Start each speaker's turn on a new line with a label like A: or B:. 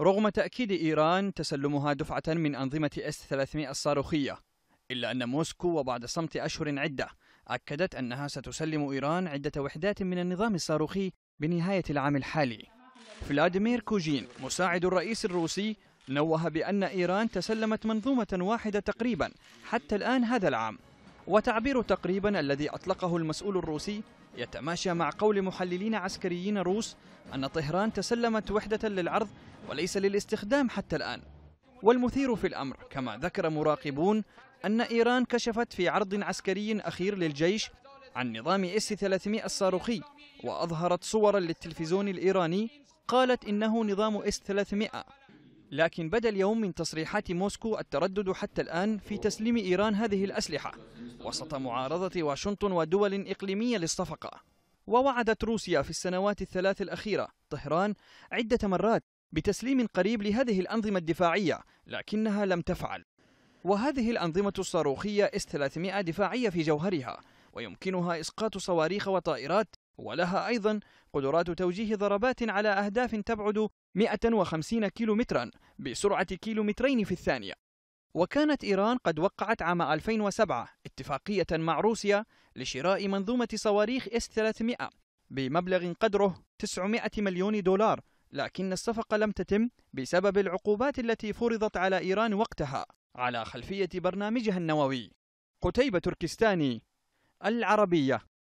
A: رغم تأكيد إيران تسلمها دفعة من أنظمة S-300 الصاروخية إلا أن موسكو وبعد صمت أشهر عدة أكدت أنها ستسلم إيران عدة وحدات من النظام الصاروخي بنهاية العام الحالي فلاديمير كوجين مساعد الرئيس الروسي نوه بأن إيران تسلمت منظومة واحدة تقريبا حتى الآن هذا العام وتعبير تقريبا الذي أطلقه المسؤول الروسي يتماشى مع قول محللين عسكريين روس أن طهران تسلمت وحدة للعرض وليس للاستخدام حتى الآن والمثير في الأمر كما ذكر مراقبون أن إيران كشفت في عرض عسكري أخير للجيش عن نظام اس 300 الصاروخي وأظهرت صورا للتلفزيون الإيراني قالت إنه نظام اس 300 لكن بدا اليوم من تصريحات موسكو التردد حتى الآن في تسليم إيران هذه الأسلحة وسط معارضة واشنطن ودول إقليمية للصفقة ووعدت روسيا في السنوات الثلاث الأخيرة طهران عدة مرات بتسليم قريب لهذه الأنظمة الدفاعية لكنها لم تفعل وهذه الأنظمة الصاروخية اس 300 دفاعية في جوهرها ويمكنها إسقاط صواريخ وطائرات ولها أيضا قدرات توجيه ضربات على أهداف تبعد 150 كيلومترا بسرعة كيلومترين في الثانية وكانت إيران قد وقعت عام 2007 اتفاقية مع روسيا لشراء منظومة صواريخ اس 300 بمبلغ قدره 900 مليون دولار لكن الصفقة لم تتم بسبب العقوبات التي فرضت على إيران وقتها على خلفية برنامجها النووي قتيبة تركستاني العربية